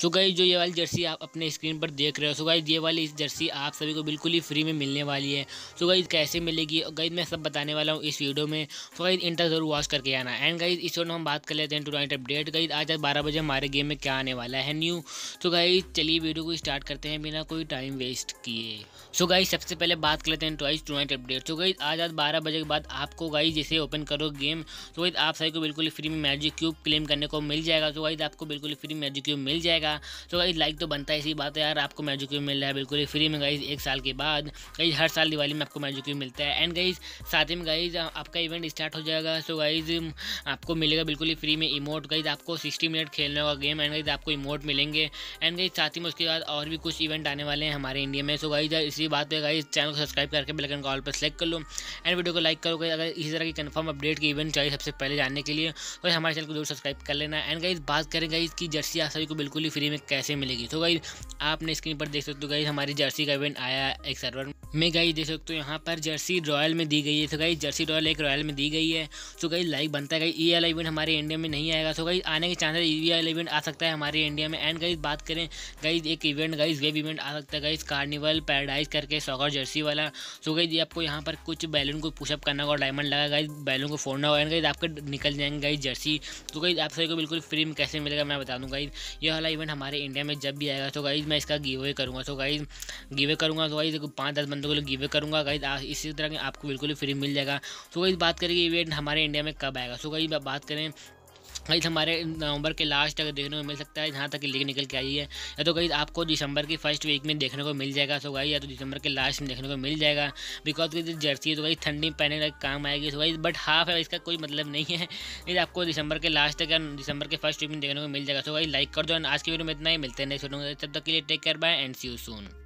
सो जो ये वाली जर्सी आप अपने स्क्रीन पर देख रहे हो सो ये वाली जर्सी आप सभी को बिल्कुल ही फ्री में मिलने वाली है सो कैसे मिलेगी और गई मैं सब बताने वाला हूँ इस वीडियो में सो गाइज इंटर जरूर वॉच करके आना एंड गई इस वीडियो में हम बात कर लेते हैं टू नाइट अपडेट गई आज आज बारह बजे हमारे गेम में क्या आने वाला है न्यू तो गई चलिए वीडियो को स्टार्ट करते हैं बिना कोई टाइम वेस्ट किए सो गाइज सबसे पहले बात कर लेते हैं टॉइस टू नाइट अपडेट सो गई आज आज बारह बजे के बाद आपको गाई जैसे ओपन करो गेम सो तो गाइज आप सभी को बिल्कुल फ्री में मैजिक क्यूब क्लेम करने को मिल जाएगा सो तो गाइज आपको बिल्कुल फ्री मैजिक क्यूब मिल जाएगा जाएगा तो गाइज लाइक तो बनता है इसी बात है यार आपको मैजिक व्यू मिल रहा है बिल्कुल ही फ्री में गाइज एक साल के बाद गाइज हर साल दिवाली में आपको मैजिक व्यू मिलता है एंड गाइज साथ ही में गाइज आपका इवेंट स्टार्ट हो जाएगा सो गाइज आपको मिलेगा बिल्कुल ही फ्री में इमोट गाइज आपको सिक्सटी मिनट खेलने का गेम एंड गाइज आपको इमोट मिलेंगे एंड गाइज साथ ही में उसके बाद और भी कुछ इवेंट आने वाले हैं हमारे इंडिया में सो गाइज इसी बात है गाइज चैनल को सब्सक्राइब करके बिल्कुल कॉल पर सेलेक्ट कर लो एंड वीडियो को लाइक करो अगर इसी तरह की कन्फर्म अपडेट की इवेंट चाहिए सबसे पहले जानने के लिए तो हमारे चैनल को जरूर सब्सक्राइब कर लेना एंड गाइज बात करें गाइज की जर्सी आप सभी को बिल्कुल ही फ्री में कैसे मिलेगी तो गाइज आपने स्क्रीन पर देख सकते हो गाइज हमारी जर्सी का इवेंट आया एक सर्वर में मैं गई देख सकते हो यहाँ पर जर्सी रॉयल में दी गई है तो गई जर्सी रॉयल एक रॉयल में दी गई है तो गई लाइक बनता है गई ई वाला इवेंट हमारे इंडिया में नहीं आएगा तो गई आने के चांसेस ई एल इवेंट आ सकता है हमारे इंडिया में एंड गई बात करें गई एक इवेंट गई वेब इवेंट आ सकता है गई कार्निवल पैराडाइज करके सॉकर जर्सी वाला तो गई आपको यहाँ पर कुछ बैलून को पुशअप करना होगा डायमंड लगा गई बैलून को फोड़ना होगा एंड गई आपके निकल जाएंगे गई जर्सी तो गई आप सभी को बिल्कुल फ्री में कैसे मिलेगा मैं बता दूँगा ये वाला इवेंट हमारे इंडिया में जब भी आएगा तो गई मैं इसका गिवे करूँगा तो गई गिवे करूँगा तो गई पाँच दस बंदों के लिए गिवे करूँगा गाइज इसी तरह के आपको बिल्कुल ही फ्री मिल जाएगा सो गाइज बात करेंगे इवेंट हमारे इंडिया में कब आएगा सो गाइज बात करें कहीं हमारे नवंबर के लास्ट तक देखने को मिल सकता है जहाँ तक लीग निकल के आई है या तो कहीं आपको दिसंबर की फर्स्ट वीक में देखने को मिल जाएगा सो गाई या तो दिसंबर के लास्ट में देखने को मिल जाएगा बिकॉज की जर्सी है तो कहीं ठंडी में का काम आएगी सो गाई बट हाफ है इसका कोई मतलब नहीं है इस आपको दिसंबर के लास्ट तक या दिसंबर के फर्स्ट वीक में देखने को मिल जाएगा सो गाई लाइक कर दो आज की वीडियो में इतना ही मिलते हैं नेक्स्ट वीडियो तब तक के लिए take care bye and see you soon